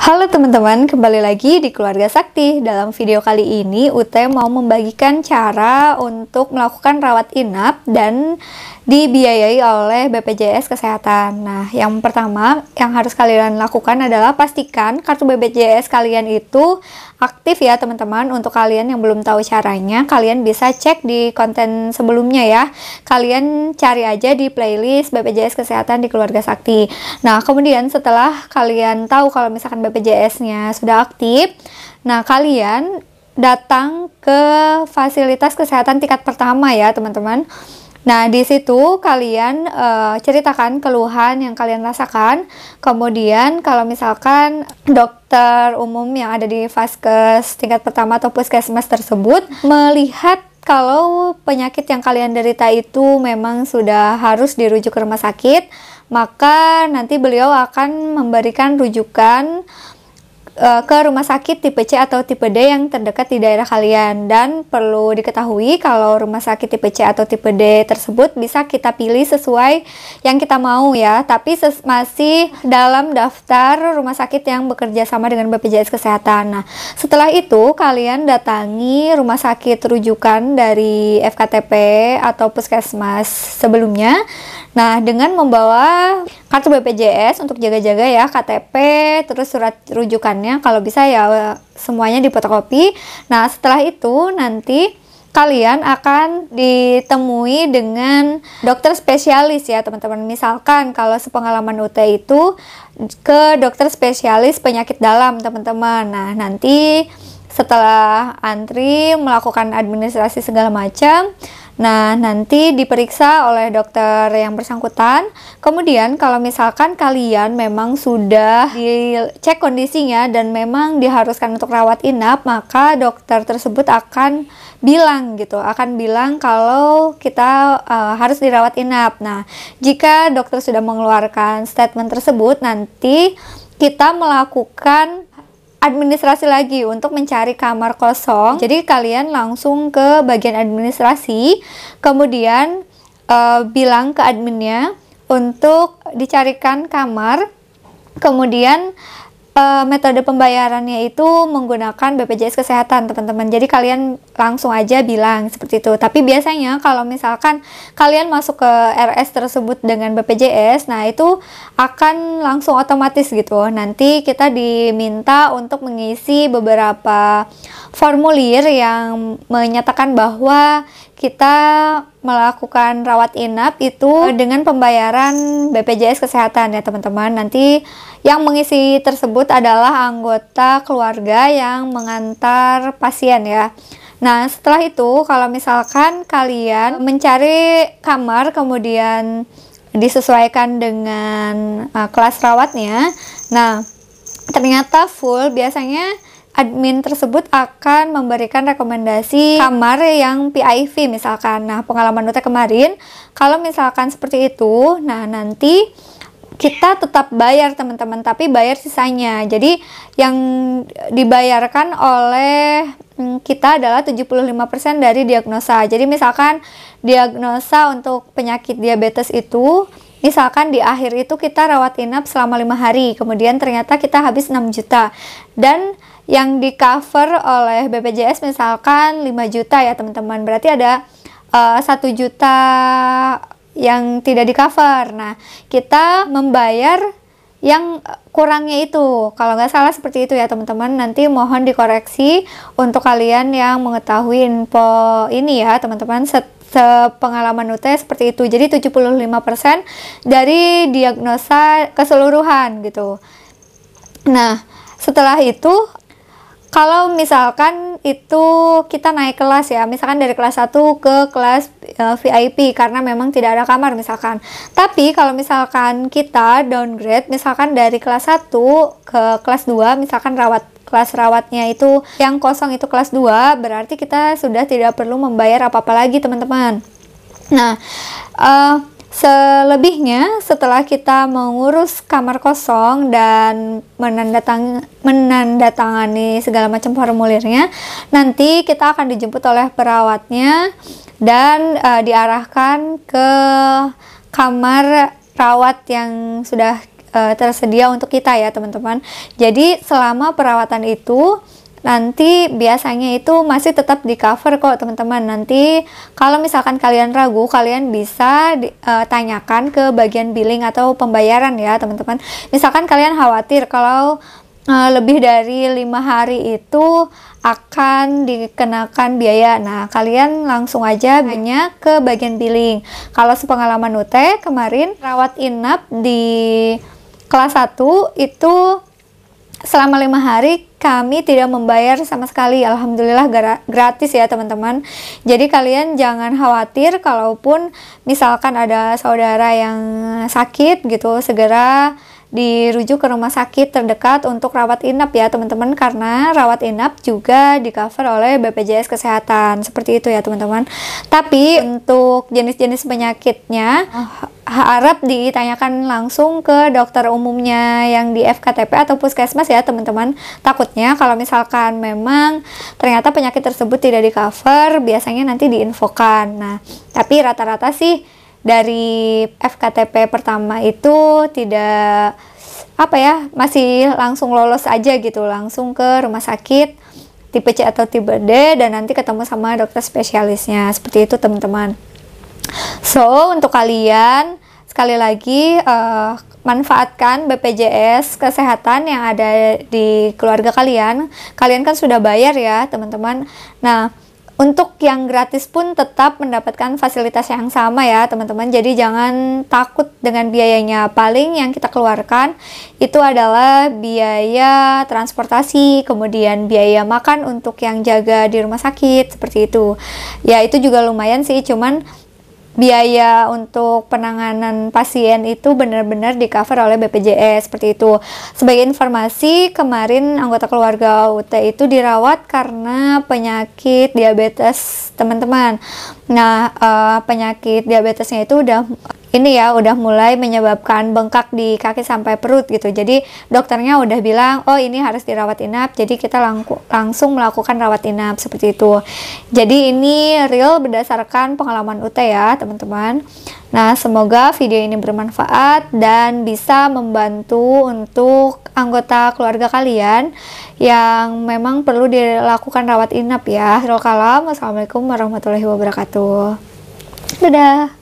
Halo teman-teman, kembali lagi di Keluarga Sakti. Dalam video kali ini, Ute mau membagikan cara untuk melakukan rawat inap dan dibiayai oleh BPJS Kesehatan. Nah, yang pertama yang harus kalian lakukan adalah pastikan kartu BPJS kalian itu aktif ya teman-teman. Untuk kalian yang belum tahu caranya, kalian bisa cek di konten sebelumnya ya. Kalian cari aja di playlist BPJS Kesehatan di Keluarga Sakti. Nah, kemudian setelah kalian tahu kalau misalkan BPJS-nya sudah aktif, nah kalian datang ke fasilitas kesehatan tingkat pertama ya teman-teman. Nah, di situ kalian uh, ceritakan keluhan yang kalian rasakan. Kemudian kalau misalkan dokter umum yang ada di vaskes tingkat pertama atau puskesmas tersebut melihat kalau penyakit yang kalian derita itu memang sudah harus dirujuk ke rumah sakit, maka nanti beliau akan memberikan rujukan Eh, ke rumah sakit tipe C atau tipe D yang terdekat di daerah kalian dan perlu diketahui kalau rumah sakit tipe C atau tipe D tersebut bisa kita pilih sesuai yang kita mau ya tapi masih dalam daftar rumah sakit yang bekerja sama dengan BPJS Kesehatan nah setelah itu kalian datangi rumah sakit rujukan dari FKTP atau puskesmas sebelumnya nah dengan membawa kartu BPJS untuk jaga-jaga ya KTP terus surat rujukan kalau bisa ya eh, semuanya dipotokopi nah setelah itu nanti kalian akan ditemui dengan dokter spesialis ya teman-teman misalkan kalau sepengalaman UT itu ke dokter spesialis penyakit dalam teman-teman nah nanti setelah antri melakukan administrasi segala macam Nah, nanti diperiksa oleh dokter yang bersangkutan. Kemudian kalau misalkan kalian memang sudah dicek kondisinya dan memang diharuskan untuk rawat inap, maka dokter tersebut akan bilang gitu, akan bilang kalau kita uh, harus dirawat inap. Nah, jika dokter sudah mengeluarkan statement tersebut, nanti kita melakukan administrasi lagi untuk mencari kamar kosong. Jadi kalian langsung ke bagian administrasi, kemudian uh, bilang ke adminnya untuk dicarikan kamar. Kemudian uh, metode pembayarannya itu menggunakan BPJS Kesehatan, teman-teman. Jadi kalian langsung aja bilang seperti itu. Tapi biasanya kalau misalkan kalian masuk ke RS tersebut dengan BPJS, nah itu akan langsung otomatis gitu. Nanti kita diminta untuk mengisi beberapa formulir yang menyatakan bahwa kita melakukan rawat inap itu dengan pembayaran BPJS Kesehatan ya teman-teman. Nanti yang mengisi tersebut adalah anggota keluarga yang mengantar pasien ya. Nah, setelah itu kalau misalkan kalian mencari kamar kemudian disesuaikan dengan uh, kelas rawatnya. Nah, ternyata full biasanya admin tersebut akan memberikan rekomendasi kamar yang PIV misalkan. Nah, pengalaman Nute kemarin, kalau misalkan seperti itu, nah nanti kita tetap bayar teman-teman, tapi bayar sisanya. Jadi yang dibayarkan oleh hmm, kita adalah 75% dari diagnosa. Jadi misalkan diagnosa untuk penyakit diabetes itu Misalkan di akhir itu kita rawat inap selama lima hari, kemudian ternyata kita habis 6 juta. Dan yang di cover oleh BPJS misalkan 5 juta ya teman-teman berarti ada eh, satu uh, juta yang tidak di cover nah kita membayar yang kurangnya itu kalau nggak salah seperti itu ya teman-teman nanti mohon dikoreksi untuk kalian yang mengetahui info ini ya teman-teman sepengalaman UTS seperti itu jadi 75% dari diagnosa keseluruhan gitu nah setelah itu kalau misalkan itu kita naik kelas ya, misalkan dari kelas 1 ke kelas uh, eh, VIP karena memang tidak ada kamar misalkan. Tapi kalau misalkan kita downgrade misalkan dari kelas 1 ke kelas 2 misalkan rawat kelas rawatnya itu yang kosong itu kelas 2 berarti kita sudah tidak perlu membayar apa-apa lagi teman-teman. Nah, uh, Selebihnya, setelah kita mengurus kamar kosong dan menandatang menandatangani segala macam formulirnya, nanti kita akan dijemput oleh perawatnya dan uh, diarahkan ke kamar perawat yang sudah uh, tersedia untuk kita ya, teman-teman. Jadi, selama perawatan itu nanti biasanya itu masih tetap di cover kok teman-teman nanti kalau misalkan kalian ragu kalian bisa di, uh, tanyakan ke bagian billing atau pembayaran ya teman-teman misalkan kalian khawatir kalau uh, lebih dari lima hari itu akan dikenakan biaya nah kalian langsung aja hanya ke bagian billing kalau sepengalaman Ute kemarin rawat inap di kelas 1 itu selama lima hari kami tidak membayar sama sekali alhamdulillah gratis ya teman-teman jadi kalian jangan khawatir kalaupun misalkan ada saudara yang sakit gitu segera dirujuk ke rumah sakit terdekat untuk rawat inap ya teman-teman karena rawat inap juga di cover oleh BPJS Kesehatan seperti itu ya teman-teman tapi untuk jenis-jenis penyakitnya harap ditanyakan langsung ke dokter umumnya yang di FKTP atau puskesmas ya teman-teman takutnya kalau misalkan memang ternyata penyakit tersebut tidak di cover biasanya nanti diinfokan nah tapi rata-rata sih dari FKTP pertama itu tidak apa ya masih langsung lolos aja gitu langsung ke rumah sakit tipe C atau tipe D dan nanti ketemu sama dokter spesialisnya seperti itu teman-teman so untuk kalian sekali lagi uh, manfaatkan BPJS kesehatan yang ada di keluarga kalian kalian kan sudah bayar ya teman-teman nah untuk yang gratis pun tetap mendapatkan fasilitas yang sama ya teman-teman. Jadi jangan takut dengan biayanya. Paling yang kita keluarkan itu adalah biaya transportasi, kemudian biaya makan untuk yang jaga di rumah sakit seperti itu. Ya itu juga lumayan sih, cuman biaya untuk penanganan pasien itu benar-benar di cover oleh BPJS seperti itu. Sebagai informasi, kemarin anggota keluarga UT itu dirawat karena penyakit diabetes teman-teman. Nah, uh, penyakit diabetesnya itu udah ini ya udah mulai menyebabkan bengkak di kaki sampai perut gitu. Jadi dokternya udah bilang, "Oh, ini harus dirawat inap." Jadi kita lang langsung melakukan rawat inap seperti itu. Jadi ini real berdasarkan pengalaman UT ya, teman-teman. Nah, semoga video ini bermanfaat dan bisa membantu untuk anggota keluarga kalian yang memang perlu dilakukan rawat inap ya. Assalamualaikum warahmatullahi wabarakatuh. Dadah.